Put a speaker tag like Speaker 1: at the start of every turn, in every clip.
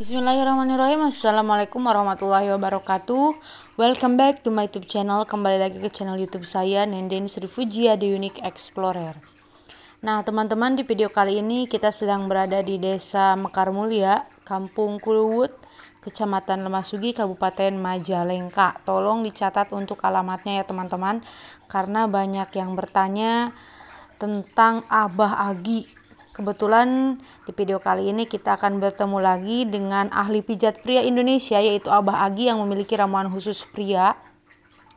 Speaker 1: Bismillahirrahmanirrahim Assalamualaikum warahmatullahi wabarakatuh Welcome back to my youtube channel Kembali lagi ke channel youtube saya Nenden Sri Fujia The Unique Explorer Nah teman-teman di video kali ini Kita sedang berada di desa Mekar Mulia Kampung Kuluwut Kecamatan Lemasugi, Kabupaten Majalengka. Tolong dicatat untuk alamatnya ya teman-teman, karena banyak yang bertanya tentang Abah Agi Kebetulan di video kali ini kita akan bertemu lagi dengan ahli pijat pria Indonesia yaitu Abah Agi yang memiliki ramuan khusus pria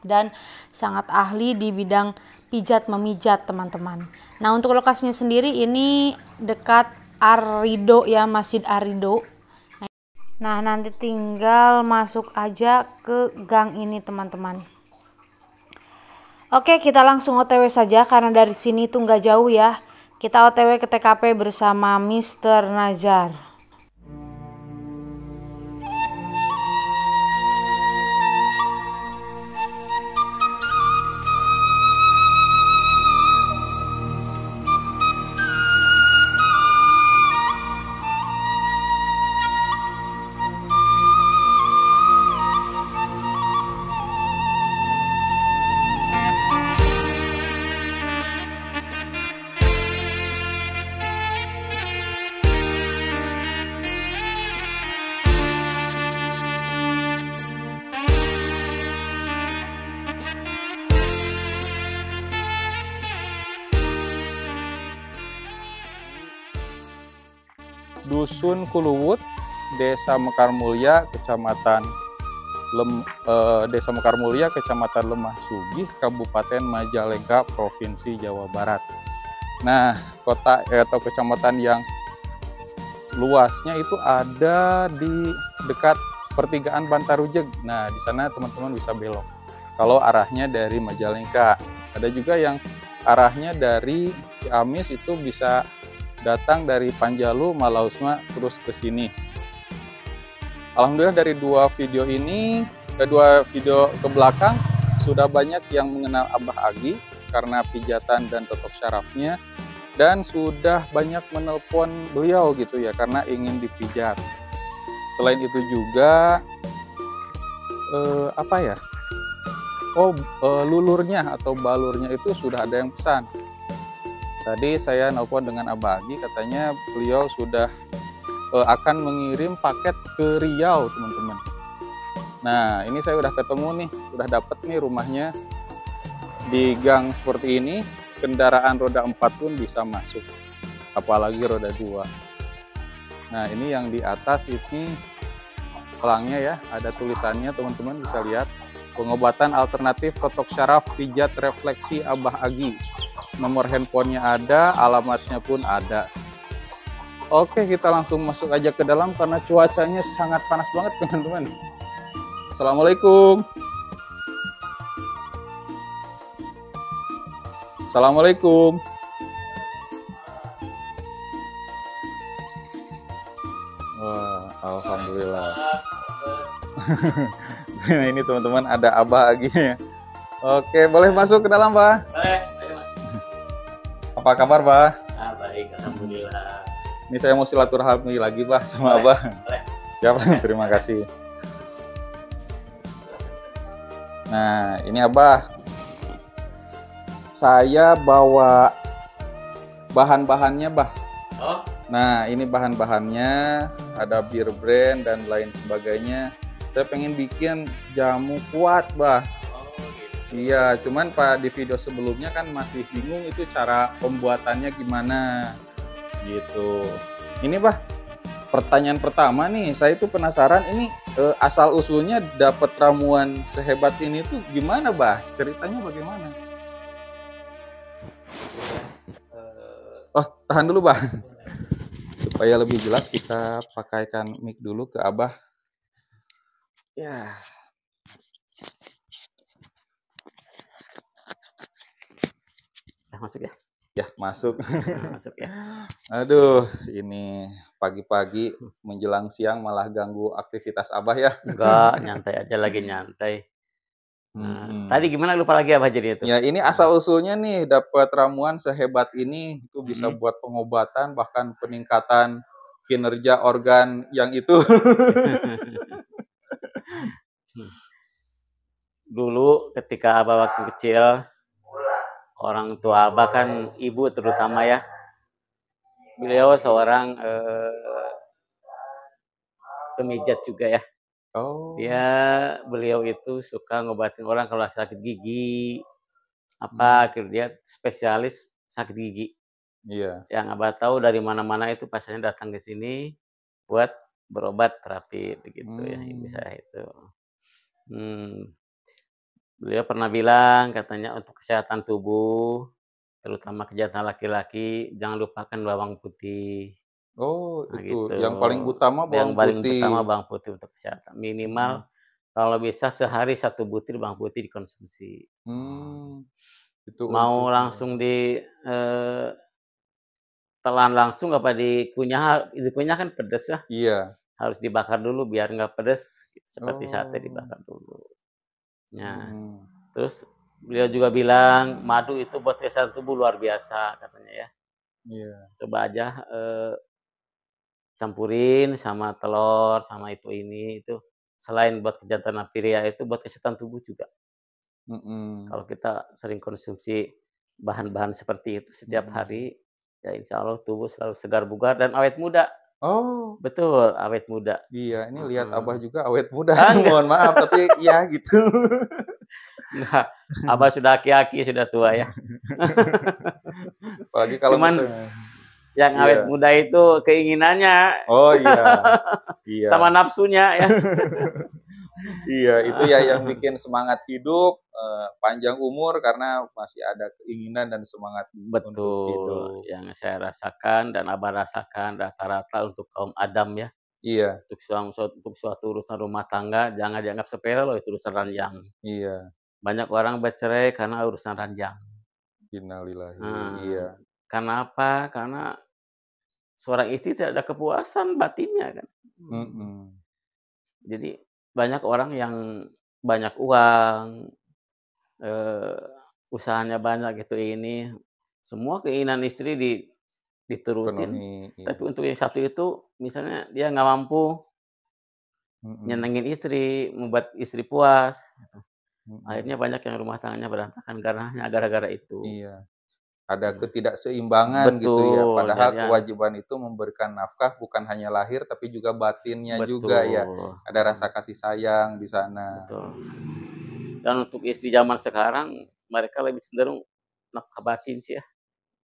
Speaker 1: dan sangat ahli di bidang pijat memijat teman-teman. Nah untuk lokasinya sendiri ini dekat Arido ya Masjid Arido. Nah nanti tinggal masuk aja ke gang ini teman-teman. Oke kita langsung otw saja karena dari sini itu nggak jauh ya kita OTW ke TKP bersama Mister Najar.
Speaker 2: Kuluwut, Desa Mekarmulia, Kecamatan Lem, eh, Desa Mekarmulia, Kecamatan Lemah Sugih, Kabupaten Majalengka, Provinsi Jawa Barat. Nah, kota eh, atau kecamatan yang luasnya itu ada di dekat pertigaan Bantarujeg. Nah, di sana teman-teman bisa belok. Kalau arahnya dari Majalengka, ada juga yang arahnya dari Ciamis itu bisa datang dari Panjalu, Malausma, terus ke sini. Alhamdulillah dari dua video ini, kedua eh, video ke belakang, sudah banyak yang mengenal Abah Agi karena pijatan dan totok syarafnya, dan sudah banyak menelpon beliau gitu ya, karena ingin dipijat. Selain itu juga, eh, apa ya, oh eh, lulurnya atau balurnya itu sudah ada yang pesan Tadi saya nelpon dengan Abah Agi, katanya beliau sudah uh, akan mengirim paket ke Riau, teman-teman. Nah, ini saya udah ketemu nih, udah dapet nih rumahnya di gang seperti ini. Kendaraan roda 4 pun bisa masuk, apalagi roda 2. Nah, ini yang di atas ini pelangnya ya, ada tulisannya teman-teman bisa lihat. Pengobatan alternatif totok syaraf pijat refleksi Abah Agi nomor handphonenya ada, alamatnya pun ada. Oke, kita langsung masuk aja ke dalam karena cuacanya sangat panas banget, teman-teman. Assalamualaikum. Assalamualaikum. Wah, alhamdulillah. nah, ini teman-teman ada abah lagi ya. Oke, boleh masuk ke dalam, Pak? Boleh. Apa kabar, pak? Ah, baik, alhamdulillah. Ini saya mau silaturahmi lagi, pak sama boleh, Abah. Boleh. Siap, terima kasih. Nah, ini Abah. Saya bawa bahan-bahannya, Bah. Oh. Nah, ini bahan-bahannya, ada bir brand dan lain sebagainya. Saya pengen bikin jamu kuat, Bah. Iya, cuman Pak di video sebelumnya kan masih bingung itu cara pembuatannya gimana gitu. Ini Pak, pertanyaan pertama nih, saya itu penasaran ini eh, asal usulnya dapat ramuan sehebat ini tuh gimana, Pak? Ceritanya bagaimana? Eh, oh, tahan dulu, Pak. Supaya lebih jelas kita pakaikan mic dulu ke Abah. Ya. Yeah. masuk ya. Ya, masuk. Ah, masuk ya. Aduh, ini pagi-pagi menjelang siang malah ganggu aktivitas Abah ya. Enggak, nyantai aja lagi nyantai. Nah, hmm. Tadi gimana lupa lagi apa jadi itu? Ya ini asal usulnya nih dapat ramuan sehebat ini itu bisa hmm. buat pengobatan bahkan peningkatan kinerja organ yang itu. Hmm.
Speaker 3: Dulu ketika Abah waktu kecil orang tua bahkan ibu terutama ya beliau seorang eh, pemijat juga ya oh dia beliau itu suka ngobatin orang kalau sakit gigi apa hmm. akhirnya dia spesialis sakit gigi Iya. Yeah. Yang abah tahu dari mana-mana itu pasiennya datang ke sini buat berobat terapi begitu ya, hmm. ya ini saya itu. Hmm. Beliau pernah bilang katanya untuk kesehatan tubuh, terutama kejahatan laki-laki, jangan lupakan bawang putih.
Speaker 2: Oh, nah, itu gitu. yang paling utama bawang yang paling putih. utama bawang
Speaker 3: putih untuk kesehatan. Minimal hmm. kalau bisa sehari satu butir bawang putih dikonsumsi. Hmm. Itu mau untuk... langsung di eh, telan langsung apa dikunyah dikunyah kan pedes ya? Iya. Harus dibakar dulu biar nggak pedes seperti oh. sate dibakar oh. dulu. Ya. Hmm. Terus beliau juga bilang madu itu buat kesehatan tubuh luar biasa katanya ya. Yeah. Coba aja eh, campurin sama telur sama itu ini itu selain buat kejahatan napiria itu buat kesehatan tubuh juga. Mm -hmm. Kalau kita sering konsumsi bahan-bahan seperti itu setiap mm -hmm. hari, ya insya Allah tubuh selalu segar bugar dan awet muda. Oh, betul, awet muda.
Speaker 2: Iya, ini lihat Abah juga awet muda. Ah, Mohon maaf tapi iya gitu. Nah, Abah sudah aki-aki, sudah tua ya. Apalagi
Speaker 3: kalau Cuman, misalnya yang awet yeah. muda itu keinginannya. Oh iya.
Speaker 2: iya. Sama
Speaker 3: nafsunya ya.
Speaker 2: iya itu ya yang bikin semangat hidup uh, panjang umur karena masih ada keinginan dan semangat betul untuk hidup.
Speaker 3: yang saya rasakan dan abah rasakan rata-rata untuk kaum Adam ya iya untuk suatu, untuk suatu urusan rumah tangga jangan dianggap sepele loh itu urusan ranjang iya banyak orang bercerai karena urusan ranjang
Speaker 2: Innalillahi. Hmm.
Speaker 3: Iya. Karena apa? Karena seorang istri tidak ada kepuasan batinnya kan. Mm -mm. Jadi banyak orang yang banyak uang, eh, usahanya banyak gitu ini, semua keinginan istri di diturutin. iya. Tapi untuk yang satu itu, misalnya dia nggak mampu mm-hmm. nyenengin istri, membuat istri puas. Mm-hmm. Akhirnya banyak yang rumah tangganya berantakan karena gara-gara itu. Iya ada hmm. ketidakseimbangan Betul, gitu ya. Padahal ya, kewajiban
Speaker 2: itu memberikan nafkah bukan hanya lahir tapi juga batinnya Betul. juga ya. Ada rasa kasih sayang di sana. Betul. Dan untuk
Speaker 3: istri zaman sekarang mereka lebih cenderung nafkah batin sih ya.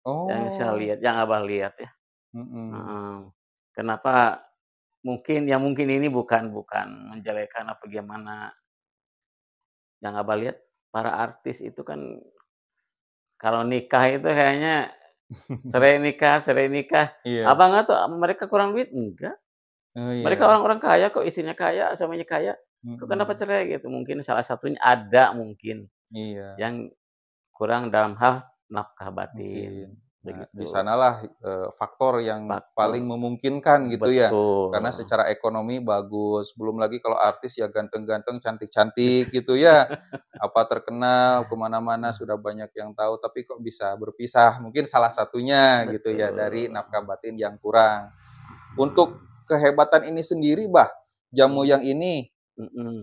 Speaker 3: Oh. Yang saya lihat, yang abah lihat ya. Mm -hmm. hmm. Kenapa? Mungkin yang mungkin ini bukan bukan menjelekan apa gimana. Yang abah lihat para artis itu kan kalau nikah itu kayaknya serai nikah, serai nikah. Iya. Apa enggak tuh mereka kurang duit? Enggak. Oh, iya. Mereka orang-orang kaya kok isinya kaya, suaminya kaya. Mm-hmm. kenapa cerai gitu? Mungkin salah satunya ada mungkin. Iya. Yang kurang dalam hal nafkah batin. Nah, di sanalah
Speaker 2: e, faktor yang faktor. paling memungkinkan gitu Betul. ya. Karena secara ekonomi bagus, belum lagi kalau artis ya ganteng-ganteng, cantik-cantik gitu ya apa terkenal iya. kemana-mana iya. sudah banyak yang tahu tapi kok bisa berpisah mungkin salah satunya Betul. gitu ya dari nafkah batin yang kurang untuk kehebatan ini sendiri bah jamu yang ini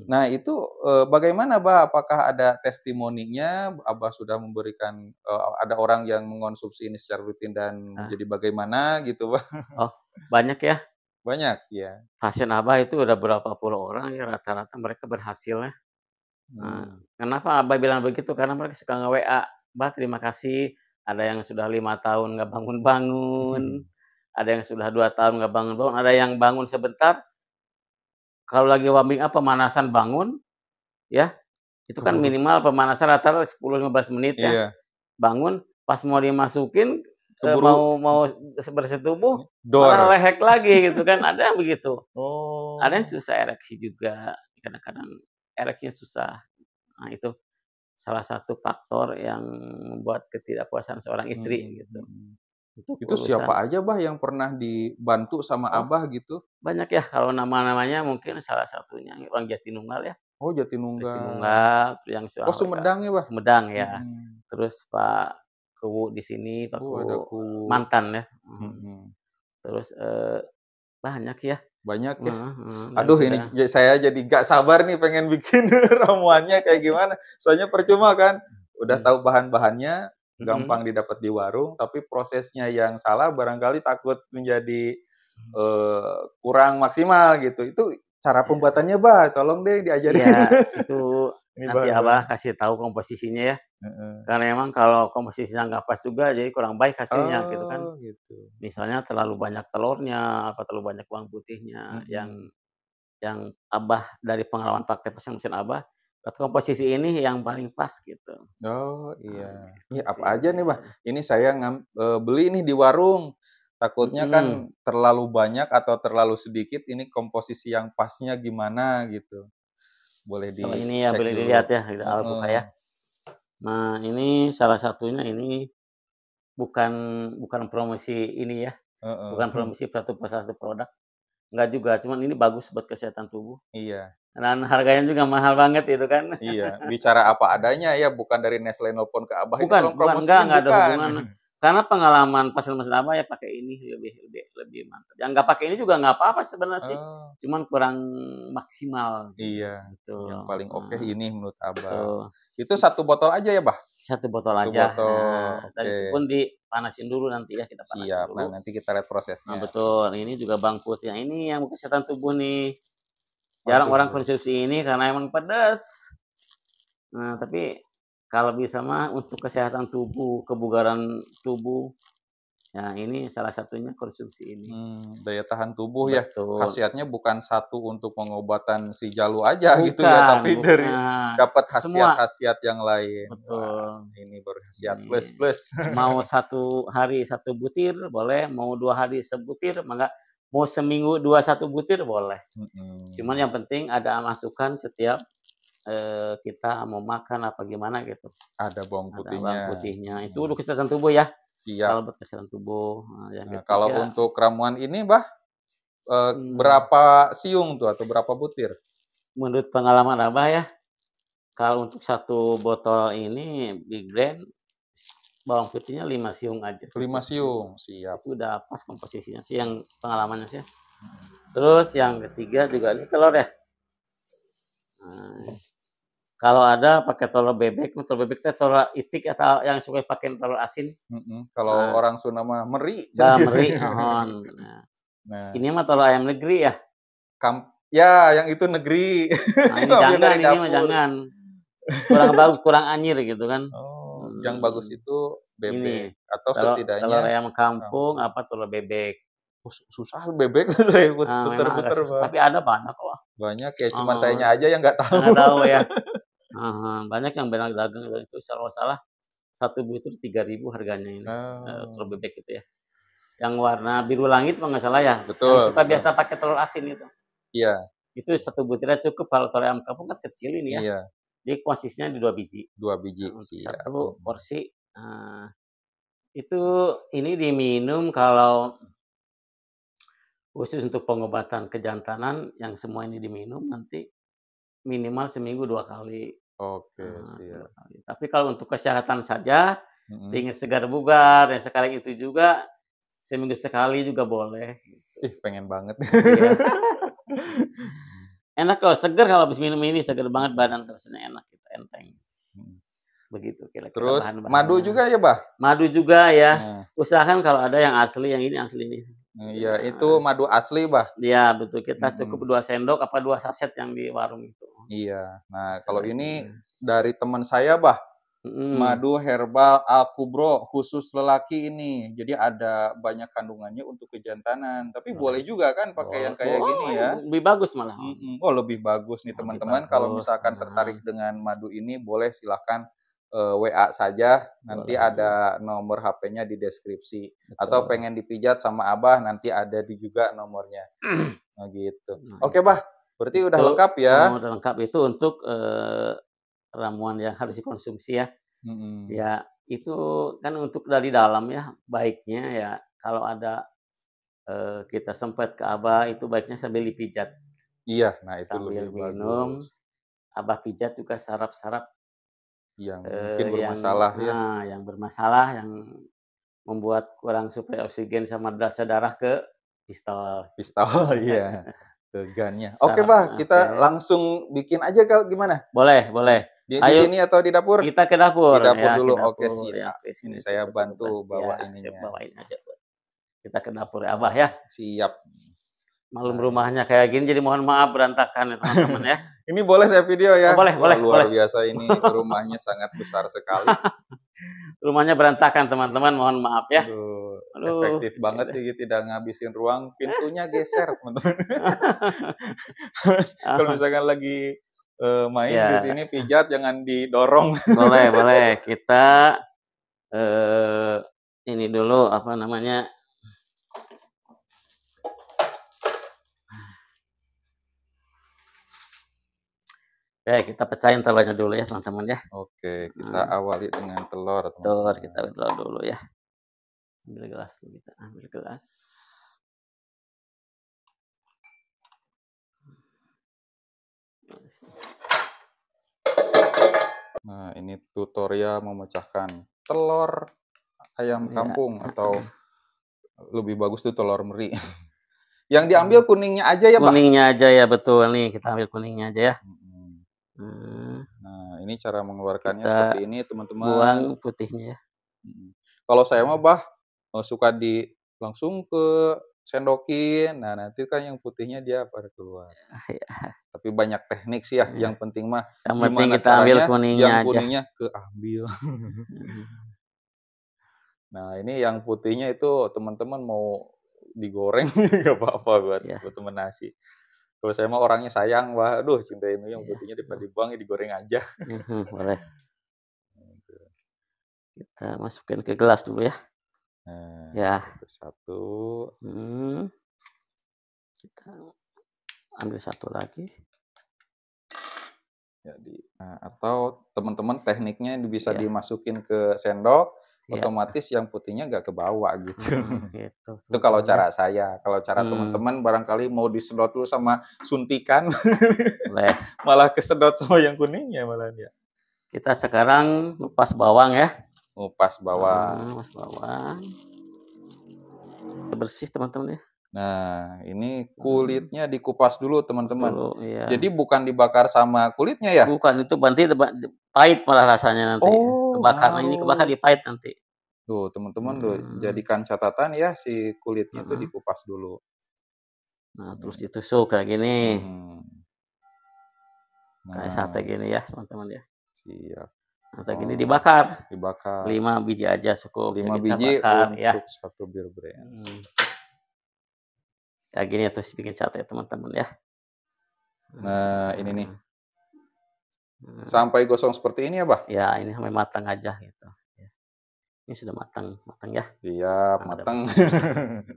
Speaker 2: Nah itu eh, bagaimana bah? Apakah ada testimoninya? Abah sudah memberikan eh, ada orang yang mengonsumsi ini secara rutin dan nah. jadi bagaimana gitu bah?
Speaker 3: Oh banyak ya?
Speaker 2: Banyak ya.
Speaker 3: Pasien Abah itu udah berapa puluh orang ya rata-rata mereka berhasil ya Nah, hmm. kenapa Abah bilang begitu? Karena mereka suka nge-WA. Bah, terima kasih. Ada yang sudah lima tahun nggak bangun-bangun. Hmm. Ada yang sudah dua tahun nggak bangun-bangun. Ada yang bangun sebentar. Kalau lagi warming apa pemanasan bangun. Ya, itu kan hmm. minimal pemanasan rata sepuluh lima belas menit ya. Iya. Bangun, pas mau dimasukin, eh, mau mau bersetubuh, malah lehek lagi gitu kan. Ada yang begitu. Oh. Ada yang susah ereksi juga kadang-kadang ereknya susah. Nah, itu salah satu faktor yang membuat ketidakpuasan seorang istri hmm. gitu.
Speaker 2: Itu, hmm. itu siapa
Speaker 3: aja bah yang pernah dibantu sama oh, abah gitu? Banyak ya kalau nama-namanya mungkin salah satunya orang Jatinunggal ya.
Speaker 2: Oh Jatinunggal. Jatinunggal
Speaker 3: yang suara. Oh Sumedang ya bah. Sumedang ya. Hmm. Terus Pak Kuwu di sini Pak oh, Kuwu, mantan ya. Hmm. Hmm, hmm.
Speaker 2: Terus eh, banyak ya banyak ya. Uh, uh, Aduh ini ya. saya jadi gak sabar nih pengen bikin ramuannya kayak gimana. Soalnya percuma kan, udah hmm. tahu bahan-bahannya, hmm. gampang hmm. didapat di warung, tapi prosesnya yang salah barangkali takut menjadi uh, kurang maksimal gitu. Itu cara iya. pembuatannya, bah, tolong deh diajarin. Ya, itu ini Nanti abah kasih
Speaker 3: tahu komposisinya ya. Uh-uh. Karena emang kalau komposisinya nggak pas juga, jadi kurang baik hasilnya oh, gitu kan. Oh, gitu. Misalnya terlalu banyak telurnya, apa terlalu banyak uang putihnya, uh-huh. yang yang abah dari pengalaman praktek pesan mesin abah, atau komposisi ini yang paling
Speaker 2: pas gitu. Oh iya. Nah, ini gitu apa aja nih bah? Ini saya ngam, e, beli nih di warung. Takutnya hmm. kan terlalu banyak atau terlalu sedikit. Ini komposisi yang pasnya gimana gitu? boleh di ini ya boleh dulu. dilihat ya di buka ya.
Speaker 3: Nah ini salah satunya ini bukan bukan promosi ini ya, uh, bukan promosi satu persatu produk, enggak juga. Cuman ini bagus
Speaker 2: buat kesehatan tubuh. Iya. Dan harganya juga mahal banget itu kan. Iya. Bicara apa adanya ya, bukan dari Nestle nelfon ke Abah. Bukan, bukan, enggak, enggak ada hubungan
Speaker 3: karena pengalaman pasal pasien apa ya pakai ini lebih lebih lebih mantap. Yang nggak pakai ini juga nggak apa-apa sebenarnya sih, oh. cuman kurang
Speaker 2: maksimal. Gitu. Iya. Gitu. Yang paling oke okay nah, ini menurut abah. Itu satu botol aja ya bah? Satu botol satu aja. Botol. Nah, okay. Dan itu pun
Speaker 3: dipanasin dulu nanti ya kita panasin Siap. dulu. Nah, nanti kita lihat prosesnya. Nah, betul. Ini juga bang yang nah, ini yang kesehatan tubuh nih. Jarang oh, orang ya. konsumsi ini karena emang pedas. Nah, tapi kalau bisa mah untuk kesehatan tubuh, kebugaran tubuh.
Speaker 2: Nah, ini salah satunya konsumsi ini. Hmm, daya tahan tubuh ya. Betul. ya. Khasiatnya bukan satu untuk pengobatan si jalu aja bukan, gitu ya, tapi bukan. dari dapat khasiat-khasiat yang lain. Betul. Wah, ini berkhasiat plus plus. Mau satu hari satu
Speaker 3: butir boleh, mau dua hari sebutir, maka mau seminggu dua satu butir boleh. -hmm. Cuman yang penting ada masukan setiap eh, kita mau makan apa
Speaker 2: gimana gitu. Ada bawang putihnya. Ada bawang putihnya. Itu untuk
Speaker 3: kesehatan tubuh ya.
Speaker 2: Siap. Kalau buat kesehatan tubuh. Nah, ya nah, gitu. kalau iya. untuk ramuan ini, Bah, eh, hmm. berapa siung tuh atau berapa butir? Menurut pengalaman Abah ya, kalau untuk satu
Speaker 3: botol ini Big Grand bawang putihnya lima siung aja. Lima siung, siap. Itu udah pas komposisinya sih yang pengalamannya sih. Hmm. Terus yang ketiga juga ini telur ya kalau ada pakai telur bebek, telur bebek teh telur itik atau yang suka pakai telur asin. Mm -hmm. Kalau nah. orang Sunda mah
Speaker 2: meri. Nah,
Speaker 3: meri, Nah. nah. Ini mah telur ayam negeri ya. Kamp
Speaker 2: ya, yang itu negeri. Nah, ini jangan, ini mah jangan.
Speaker 3: Kurang bagus, kurang anjir gitu kan. Oh, hmm. yang bagus itu bebek ini. atau telur, setidaknya telur ayam kampung, apa telur bebek. Oh, susah bebek puter-puter. Nah, puter, tapi ada banyak kok. Banyak ya, cuma oh. sayanya aja yang nggak tahu. Nggak tahu ya. Uh, banyak yang benar dagang itu salah salah satu butir tiga ribu harganya ini eh, oh. uh, telur bebek itu ya yang warna biru langit nggak salah ya betul yang suka betul. biasa pakai telur asin itu iya itu satu butirnya cukup kalau telur ayam kampung kan kecil ini ya iya. jadi posisinya di dua biji dua biji nah, sih satu ya. porsi uh, itu ini diminum kalau khusus untuk pengobatan kejantanan yang semua ini diminum nanti minimal seminggu dua kali Oke, nah, siap. Iya, iya. Tapi kalau untuk kesehatan saja, mm-hmm. ingin segar bugar dan sekarang itu juga seminggu sekali juga boleh. Gitu. Ih, pengen banget. Iya. enak kalau segar kalau habis minum ini segar banget badan tersenyum enak kita gitu, enteng. Begitu kira-kira. Terus madu juga ya, Bah? Madu juga ya. Nah. Usahakan kalau ada yang asli, yang ini asli ini. Iya, iya, itu madu asli, bah. Iya, betul. Kita cukup dua sendok apa dua saset yang di warung itu. Iya. Nah, kalau ini
Speaker 2: dari teman saya, bah, hmm. madu herbal al kubro khusus lelaki ini. Jadi ada banyak kandungannya untuk kejantanan. Tapi hmm. boleh juga kan pakai oh. yang kayak oh, gini ya. Lebih bagus malah. Oh, lebih bagus nih teman-teman. Kalau misalkan nah. tertarik dengan madu ini, boleh silahkan uh, eh, WA saja. Nanti Boleh. ada nomor HP-nya di deskripsi. Betul. Atau pengen dipijat sama Abah, nanti ada di juga nomornya. nah, gitu. Nah, Oke, gitu. Bah. Berarti udah itu, lengkap ya.
Speaker 3: Udah lengkap itu untuk uh, ramuan yang harus dikonsumsi ya. Mm-hmm. Ya, itu kan untuk dari dalam ya. Baiknya ya kalau ada uh, kita sempat ke Abah itu baiknya sambil dipijat. Iya, nah itu sambil lebih minum. Bagus. Abah pijat juga sarap-sarap yang mungkin eh, bermasalah yang, ya. Nah, yang bermasalah yang membuat kurang suplai oksigen sama darah darah ke pistol. Pistol, iya. Nah, ke gannya.
Speaker 2: Oke, okay, Bah, kita okay. langsung bikin aja kalau gimana? Boleh, boleh. Di, di sini atau di dapur? Kita ke dapur. Di dapur ya, dulu. Oke, Oke, sih. Ya, di sini saya bantu sebut, bawa ya, ininya. Bawain aja.
Speaker 3: Kita ke dapur ya, Abah ya. Siap. Malam rumahnya kayak gini jadi mohon maaf berantakan ya teman-teman ya.
Speaker 2: Ini boleh saya video ya? Oh, boleh, boleh. Luar boleh. biasa ini rumahnya sangat besar sekali.
Speaker 3: rumahnya berantakan teman-teman, mohon maaf ya. Aduh,
Speaker 2: Aduh. efektif banget sih tidak ngabisin ruang, pintunya geser teman-teman. Kalau misalkan lagi uh, main ya. di sini pijat jangan didorong. Boleh, boleh.
Speaker 3: Kita uh, ini dulu apa namanya Oke, ya, kita pecahin telurnya dulu ya, teman-teman ya. Oke, kita nah. awali dengan telur. Teman -teman. Telur, kita telur dulu ya. Ambil gelas, kita ambil gelas.
Speaker 2: Nah, ini tutorial memecahkan telur ayam ya. kampung atau lebih bagus tuh telur meri. Yang diambil hmm. kuningnya aja ya, kuningnya Pak. Kuningnya aja ya, betul nih. Kita ambil kuningnya aja ya. Hmm. Hmm. Nah, ini cara mengeluarkannya Kita seperti ini, teman-teman. Buang putihnya. ya. Kalau saya mah bah eh, suka di langsung ke sendokin. Nah, nanti kan yang putihnya dia pada keluar. Ya, ya. Tapi banyak teknik sih ya. ya. Yang penting mah yang penting kita ambil kuningnya yang kuningnya keambil. nah, ini yang putihnya itu teman-teman mau digoreng nggak apa-apa buat ya. buat nasi kalau saya mah orangnya sayang wah aduh cinta ini yang putihnya daripada dibuang ya digoreng aja
Speaker 3: mhm, boleh gitu. kita masukin ke gelas dulu ya nah, ya
Speaker 2: satu hmm. kita ambil satu lagi jadi nah, atau teman-teman tekniknya bisa ya. dimasukin ke sendok yeah. otomatis yang putihnya nggak ke bawah gitu. Hmm, gitu. itu kalau cara saya, kalau cara hmm. teman-teman barangkali mau disedot dulu sama suntikan, malah kesedot sama yang kuningnya malah dia. Kita
Speaker 3: sekarang lupas bawang ya.
Speaker 2: Lupas bawang. Lupas
Speaker 3: hmm, bawang. Bersih teman-teman ya.
Speaker 2: Nah, ini hmm. kulitnya dikupas dulu teman-teman. Iya. Jadi bukan dibakar sama kulitnya ya? Bukan, itu nanti pahit malah rasanya nanti. Oh, Kebakaran wow. ini kebakar dipahit nanti. Tuh, teman-teman hmm. jadikan catatan ya si kulitnya hmm. dikupas dulu. Nah, terus hmm. ditusuk kayak gini.
Speaker 3: Hmm. Kayak nah. sate gini ya, teman-teman ya. Siap. Sate oh. gini dibakar. Dibakar. Lima biji aja cukup. Lima biji bakar,
Speaker 2: ya. untuk ya. satu bir brand. Hmm
Speaker 3: kayak gini ya terus bikin ya teman-teman ya
Speaker 2: nah ini nih hmm. sampai gosong seperti ini ya bah ya ini sampai matang aja gitu ini sudah matang matang ya iya matang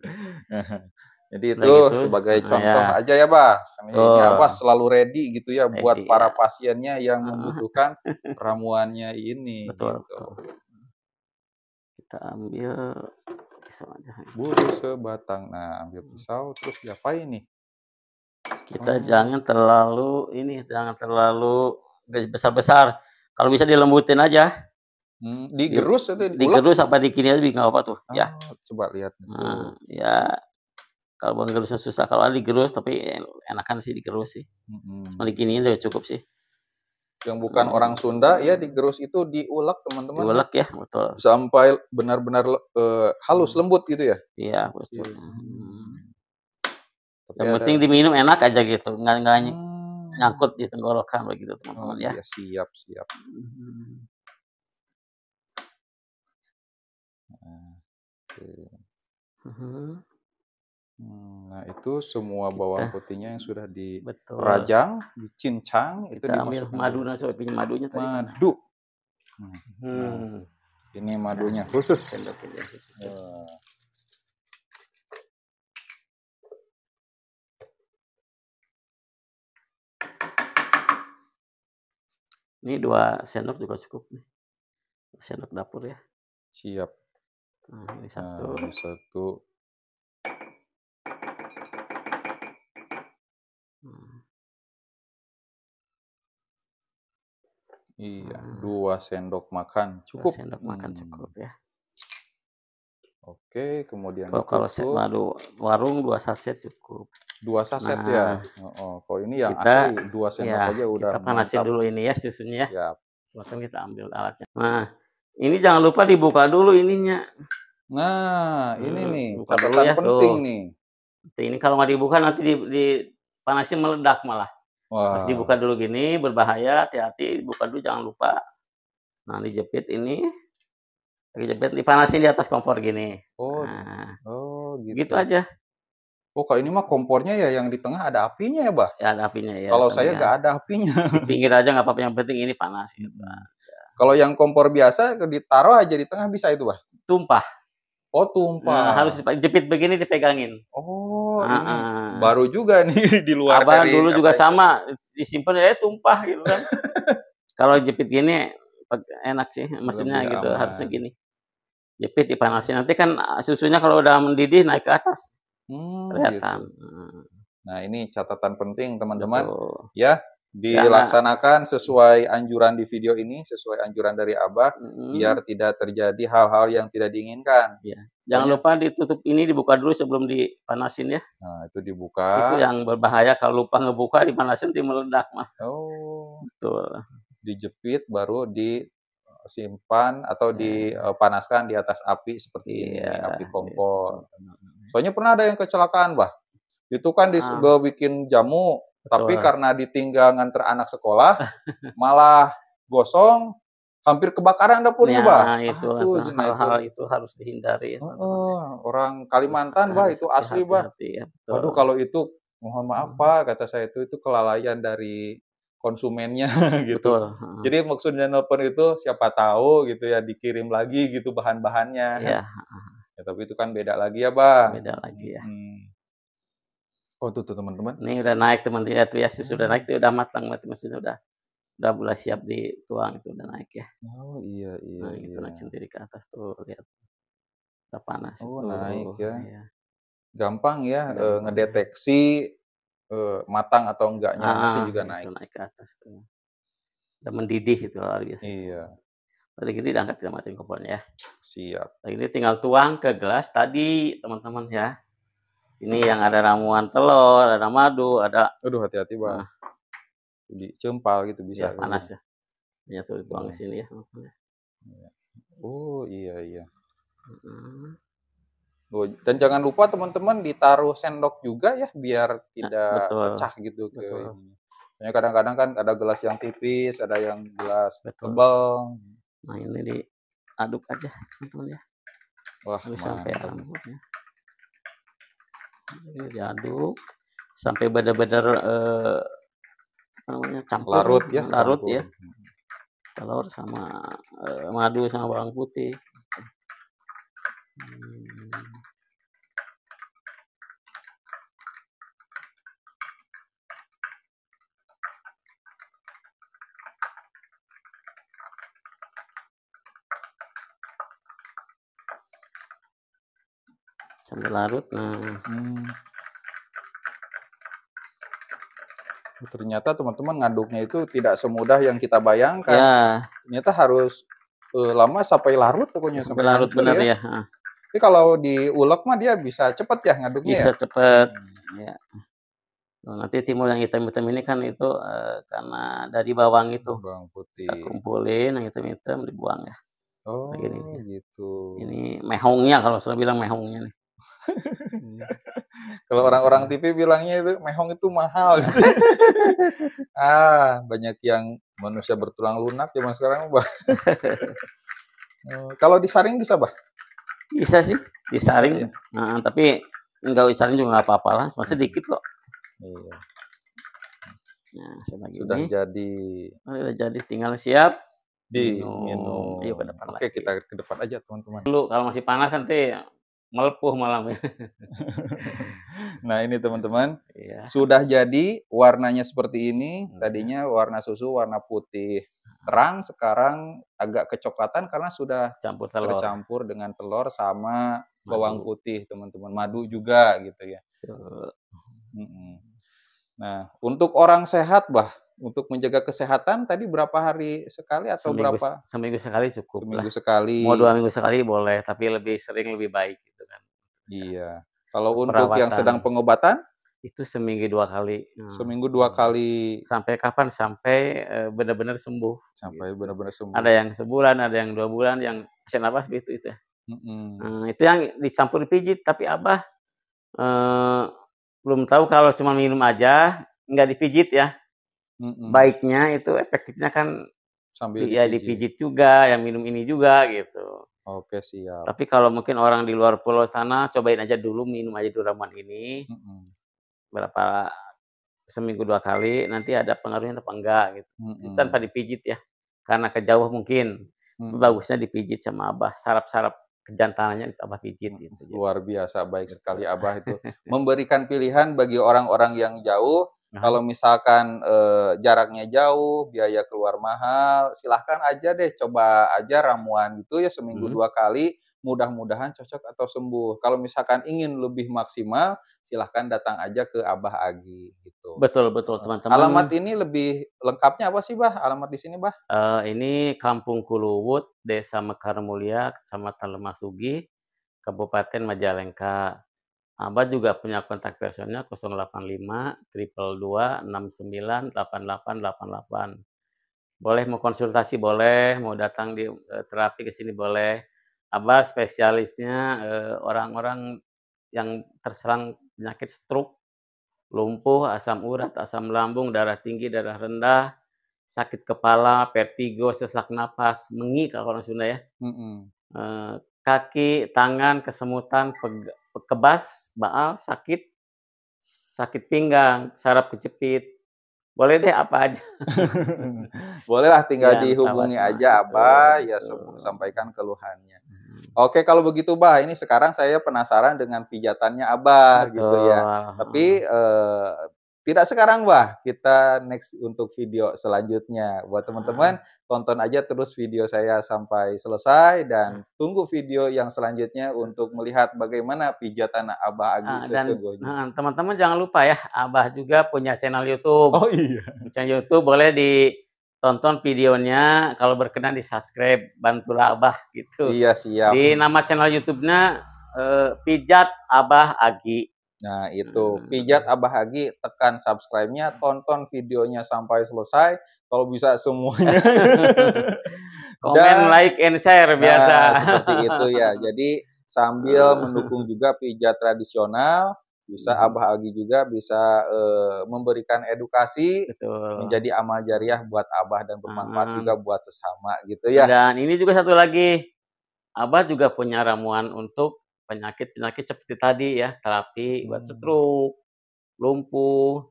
Speaker 3: jadi itu gitu, sebagai hmm, contoh ya. aja
Speaker 2: ya bah ini oh. Ya, apa selalu ready gitu ya ready, buat ya. para ya. pasiennya yang hmm. membutuhkan ramuannya ini betul, gitu. betul kita ambil Pisau aja. Iya. Buru sebatang. Nah, ambil hmm. pisau terus diapain nih? Kita
Speaker 3: oh. jangan terlalu ini, jangan terlalu besar-besar. Kalau bisa dilembutin aja.
Speaker 2: Hmm, digerus di, atau di digerus apa
Speaker 3: di aja nggak apa tuh oh, ya coba lihat nah, ya kalau bukan susah kalau digerus tapi enakan sih
Speaker 2: digerus sih hmm. di kini aja cukup sih yang bukan hmm. orang Sunda ya digerus itu diulek teman-teman. Diulek ya, betul. Sampai benar-benar uh, halus, hmm. lembut gitu ya. Iya, betul. Iya. Hmm.
Speaker 3: Yang ya, penting diminum enak aja gitu, nggak nggak hmm. nyangkut di tenggorokan begitu teman-teman oh, ya. ya. Siap, siap.
Speaker 1: Hmm.
Speaker 3: Hmm.
Speaker 2: Hmm, nah, itu semua kita, bawang putihnya yang sudah dirajang, dicincang, kita itu ambil madunya coba pinjam madunya tadi. Madu. Hmm. Nah, hmm. Ini madunya nah, khusus. Sendoknya
Speaker 3: Ini dua sendok juga cukup
Speaker 2: nih. Sendok dapur ya. Siap. Hmm, nah, ini satu. Nah, ini satu Hmm. Iya, hmm. dua sendok makan cukup. Dua sendok makan hmm. cukup ya. Oke, kemudian Kalau kalau set madu warung dua saset cukup. saset ya? nah, ya? Oh, oh,
Speaker 3: kalau ini yang asli dua ya, sendok ya aja udah kita panasin mantap. dulu ini ya susunya ya. Siap. kita ambil alatnya. Nah, ini jangan lupa dibuka dulu ininya.
Speaker 2: Nah, ini hmm, nih buka dulu ya penting tuh. nih.
Speaker 3: Ini kalau nggak dibuka nanti di di panasnya meledak malah.
Speaker 2: Wow. Harus dibuka
Speaker 3: dulu gini, berbahaya, hati-hati, buka dulu jangan lupa. Nah, dijepit ini, Jepit. dipanasin di atas kompor gini. Oh, nah,
Speaker 2: oh gitu. Gitu aja. Oh, kalau ini mah kompornya ya yang di tengah ada apinya ya, Bah? Ya, ada apinya ya. Kalau saya nggak ada
Speaker 3: apinya. Di pinggir aja nggak apa-apa, yang penting ini panas gitu. Bah.
Speaker 2: Hmm. Kalau yang kompor biasa ditaruh aja di tengah bisa itu, Bah? Tumpah. Oh, tumpah. Nah,
Speaker 3: harus jepit begini dipegangin.
Speaker 2: Oh. Oh, ah, baru juga nih di luar Abang dari dulu juga
Speaker 3: sama disimpan ya tumpah gitu kan. Kalau jepit gini enak sih, maksudnya Lebih gitu aman. harusnya gini. Jepit dipanasin nanti kan ah, susunya kalau udah mendidih naik ke atas. Hmm, gitu. kelihatan.
Speaker 2: Gitu. Nah, ini catatan penting teman-teman. Ya,
Speaker 3: dilaksanakan
Speaker 2: sesuai anjuran di video ini, sesuai anjuran dari Abah, hmm biar tidak terjadi hal-hal yang tidak diinginkan. Ya. Jangan Banyak. lupa ditutup ini dibuka dulu sebelum dipanasin ya. Nah itu dibuka. Itu yang
Speaker 3: berbahaya kalau lupa ngebuka
Speaker 2: dipanasin tim meledak mah. Oh. Betul. Dijepit baru disimpan atau iya. dipanaskan di atas api seperti ya, ini, iya, api gitu. kompor. Soalnya pernah ada yang kecelakaan, bah. Itu kan ah. bikin jamu tapi karena ditinggal nganter anak sekolah, malah gosong, hampir kebakaran dapurnya, ya, bah. Itu, hal-hal itu. harus dihindari. Oh, orang Kalimantan, bah, itu asli, bah. Ya, Waduh, kalau itu mohon maaf, hmm. Pak, kata saya itu itu kelalaian dari konsumennya gitu. Betul. Jadi maksudnya nelpon itu siapa tahu gitu ya dikirim lagi gitu bahan-bahannya. Iya. Ya, tapi itu kan beda lagi ya, Bang. Beda lagi ya. Hmm. Oh tuh, teman-teman. Ini udah naik teman teman
Speaker 3: ya, tuh ya hmm. sudah naik tuh udah matang berarti maksudnya udah udah mulai siap dituang itu udah naik ya.
Speaker 2: Oh iya iya. Nah, itu iya. naik sendiri ke atas tuh lihat udah panas. Oh itu. naik ya. Iya. Gampang ya e, ngedeteksi e, matang atau enggaknya ah, nanti ah, juga naik. Itu naik ke atas tuh. Udah mendidih itu luar biasa. Iya.
Speaker 3: Lagi ini diangkat kita matiin kompornya ya. Siap. Lagi ini tinggal tuang ke gelas tadi teman-teman ya. Ini yang ada ramuan telur, ada madu, ada. Aduh hati-hati
Speaker 2: bang. Nah. Di cempal gitu bisa. Ya, panas ya. Ya tuh dituang iya. di sini ya. Oh iya iya. Hmm. Dan jangan lupa teman-teman ditaruh sendok juga ya biar ya, tidak Betul. pecah gitu ke Betul. kadang-kadang kan ada gelas yang tipis, ada yang gelas Betul. tebal.
Speaker 3: Nah ini diaduk aja teman-teman ya. Wah, Lalu sampai rambutnya. Iya, diaduk sampai benar-benar eh, namanya campur larut ya larut ya telur sama eh, madu sama bawang putih hmm. sampai larut nah
Speaker 2: hmm. ternyata teman-teman ngaduknya itu tidak semudah yang kita bayangkan ya. ternyata harus uh, lama sampai larut pokoknya sampai, sampai larut benar ya, ya. Tapi kalau diulek mah dia bisa cepat ya ngaduknya bisa ya? cepat hmm.
Speaker 3: ya Nah, nanti timur yang hitam-hitam ini kan itu uh, karena dari bawang itu. Bawang putih. Kita kumpulin yang hitam-hitam dibuang ya. Oh, nah, gitu. Ini mehongnya kalau sudah bilang mehongnya nih.
Speaker 2: Iya. Kalau orang-orang TV gitu. bilangnya itu mehong itu mahal. ah, banyak yang manusia bertulang lunak zaman sekarang, Bah. Eh, kalau disaring bisa, Bah? Bisa sih, disaring. Bisa,
Speaker 3: ya? nah, tapi enggak disaring juga nggak apa-apa lah, masih hmm. dikit kok. Iya. Nah, sudah ini. jadi. Oh, sudah jadi, tinggal siap di minum.
Speaker 2: minum. Ayo ke depan Oke,
Speaker 3: lagi. kita ke depan aja teman-teman. Dulu kalau masih panas nanti melepuh
Speaker 2: malam. Ya. nah ini teman-teman ya. sudah jadi warnanya seperti ini. Tadinya warna susu warna putih terang, sekarang agak kecoklatan karena sudah campur telur. tercampur dengan telur sama madu. bawang putih teman-teman, madu juga gitu ya. Nah untuk orang sehat bah untuk menjaga kesehatan tadi berapa hari sekali atau seminggu, berapa?
Speaker 3: Seminggu sekali cukup. Seminggu lah. sekali. Mau dua minggu sekali boleh, tapi lebih sering lebih baik. Iya. Kalau untuk Perawatan, yang sedang pengobatan? Itu seminggu dua kali. Hmm. Seminggu dua kali. Sampai kapan? Sampai benar eh, benar-benar sembuh. Sampai benar-benar sembuh. Ada yang sebulan, ada yang dua bulan, yang pasien nafas itu itu. hmm Hmm, itu yang dicampur pijit, tapi apa? uh, eh, belum tahu kalau cuma minum aja, nggak dipijit ya. hmm Baiknya itu efektifnya kan sambil ya dipijit. dipijit juga, yang minum ini juga gitu. Oke siap. Tapi kalau mungkin orang di luar pulau sana cobain aja dulu minum aja Duraman ini. Mm -hmm. Berapa seminggu dua kali nanti ada pengaruhnya atau enggak gitu. Mm -hmm. Tanpa dipijit ya. Karena kejauh mungkin.
Speaker 2: Mm -hmm. Bagusnya dipijit sama Abah, sarap-sarap kejantanannya Abah pijit gitu. Luar biasa baik sekali Abah itu memberikan pilihan bagi orang-orang yang jauh Nah. Kalau misalkan e, jaraknya jauh, biaya keluar mahal, silahkan aja deh coba aja ramuan gitu ya seminggu hmm. dua kali. Mudah-mudahan cocok atau sembuh. Kalau misalkan ingin lebih maksimal, silahkan datang aja ke Abah Agi gitu.
Speaker 3: Betul betul nah, teman-teman. Alamat
Speaker 2: ini lebih lengkapnya apa sih bah? Alamat di sini bah?
Speaker 3: E, ini Kampung Kuluwut, Desa Mekar Mulia, Kecamatan Lemasugi, Kabupaten Majalengka. Abah juga punya kontak personnya 085 delapan delapan delapan. Boleh mau konsultasi boleh, mau datang di eh, terapi ke sini boleh. Abah spesialisnya eh, orang-orang eh, yang terserang penyakit stroke, lumpuh, asam urat, asam lambung, darah tinggi, darah rendah, sakit kepala, vertigo, sesak napas, mengi kalau orang Sunda ya. Mm -hmm. eh, kaki, tangan kesemutan, kebas, baal, sakit, sakit pinggang, saraf kejepit.
Speaker 2: Boleh deh apa aja. Boleh lah tinggal ya, dihubungi aja Abah, ya sampaikan keluhannya. Hmm. Oke, kalau begitu Bah, ini sekarang saya penasaran dengan pijatannya Abah Betul. gitu ya. Tapi eh, tidak sekarang, Wah. Kita next untuk video selanjutnya. Buat ah. teman-teman, tonton aja terus video saya sampai selesai dan ah. tunggu video yang selanjutnya untuk melihat bagaimana pijatan Abah Agi nah, sesungguhnya.
Speaker 3: Dan, ah, teman-teman jangan lupa ya, Abah juga punya channel YouTube. Oh iya. Channel YouTube boleh ditonton videonya kalau berkenan di subscribe bantulah abah gitu iya siap di nama channel YouTube-nya eh, pijat
Speaker 2: abah Agi Nah, itu pijat Abah Hagi, tekan subscribe-nya, hmm. tonton videonya sampai selesai. Kalau bisa semuanya.
Speaker 3: Komen, like, and share nah, biasa. seperti itu ya.
Speaker 2: Jadi sambil mendukung juga pijat tradisional, bisa hmm. Abah Hagi juga bisa uh, memberikan edukasi Betul. menjadi amal jariah buat Abah dan bermanfaat hmm. juga buat sesama gitu ya.
Speaker 3: Dan ini juga satu lagi Abah juga punya ramuan untuk penyakit-penyakit seperti tadi ya, terapi buat hmm. stroke, lumpuh,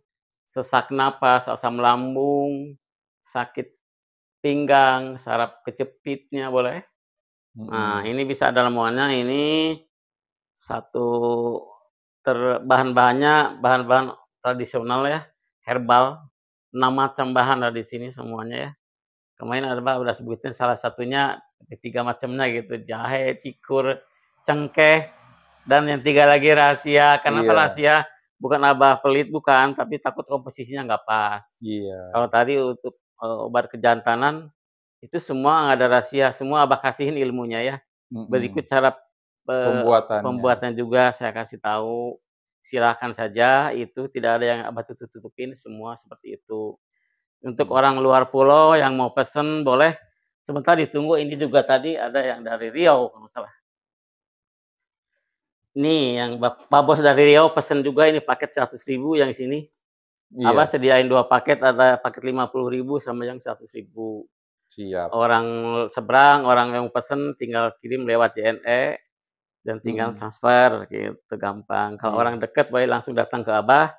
Speaker 3: sesak napas, asam lambung, sakit pinggang, saraf kejepitnya boleh. Nah, hmm. Nah, ini bisa ada lemuannya ini satu ter bahan-bahannya bahan-bahan tradisional ya, herbal. enam macam bahan ada di sini semuanya ya. Kemarin ada udah sebutin salah satunya tiga macamnya gitu, jahe, cikur, cengkeh, dan yang tiga lagi rahasia. Karena iya. rahasia bukan abah pelit bukan, tapi takut komposisinya nggak pas. Iya. Kalau tadi untuk uh, obat kejantanan itu semua nggak ada rahasia, semua abah kasihin ilmunya ya. Mm mm Berikut cara pembuatan eh, pembuatan juga saya kasih tahu. Silahkan saja, itu tidak ada yang abah tutup-tutupin, semua seperti itu. Untuk mm. orang luar pulau yang mau pesen boleh sementara ditunggu. Ini juga tadi ada yang dari Riau kalau salah. Ini yang Pak Bos dari Riau pesan juga ini paket 100 ribu yang sini. Iya. Abah sediain dua paket, ada paket 50 ribu sama yang 100 ribu. Siap. Orang seberang, orang yang pesan tinggal kirim lewat JNE dan tinggal hmm. transfer gitu gampang. Kalau hmm. orang deket boleh langsung datang ke Abah,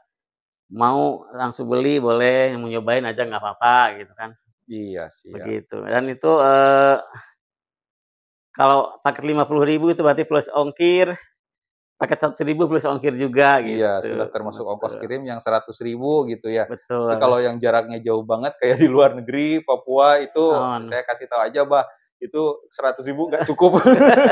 Speaker 3: mau langsung beli boleh, mau nyobain aja nggak apa-apa gitu kan. Iya, siap. Begitu. Dan itu eh, kalau paket 50 ribu itu berarti plus ongkir, paket
Speaker 2: satu ribu plus ongkir juga iya, gitu. Iya, sudah termasuk Betul. ongkos kirim yang seratus ribu gitu ya. Betul. Tapi kalau yang jaraknya jauh banget kayak di luar negeri, Papua itu oh. saya kasih tahu aja, Bah, itu seratus ribu nggak cukup.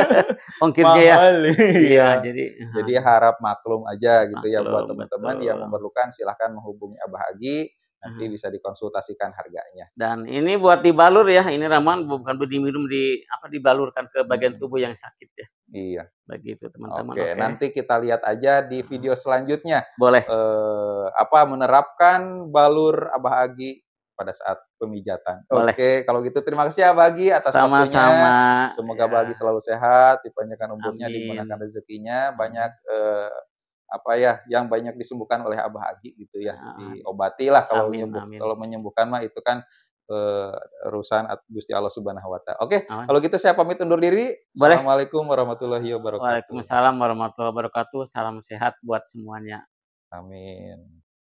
Speaker 2: Ongkirnya ya. Iya. iya, jadi jadi harap maklum aja gitu ya maklum, ya buat teman-teman yang memerlukan silahkan menghubungi Abah Agi Nanti hmm. bisa dikonsultasikan harganya. Dan
Speaker 3: ini buat dibalur ya, ini ramuan bukan diminum
Speaker 2: di apa dibalurkan ke bagian hmm. tubuh yang sakit ya. Iya. Begitu teman-teman. Oke, okay. nanti kita lihat aja di hmm. video selanjutnya. Boleh. Eh, apa menerapkan balur Abah Agi pada saat pemijatan. Oke, Oke, kalau gitu terima kasih Abah Agi atas Sama -sama. waktunya. Semoga ya. Abah Agi selalu sehat, dipanjangkan umurnya, dimudahkan rezekinya, hmm. banyak eh, apa ya yang banyak disembuhkan oleh Abah Agi gitu ya nah, diobati lah kalau amin, menyembuh amin. kalau menyembuhkan mah itu kan uh, urusan Gusti Allah Subhanahu wa taala. Oke, okay, kalau gitu saya pamit undur diri. Boleh.
Speaker 3: Assalamualaikum warahmatullahi wabarakatuh. Waalaikumsalam warahmatullahi wabarakatuh. Salam sehat buat semuanya. Amin.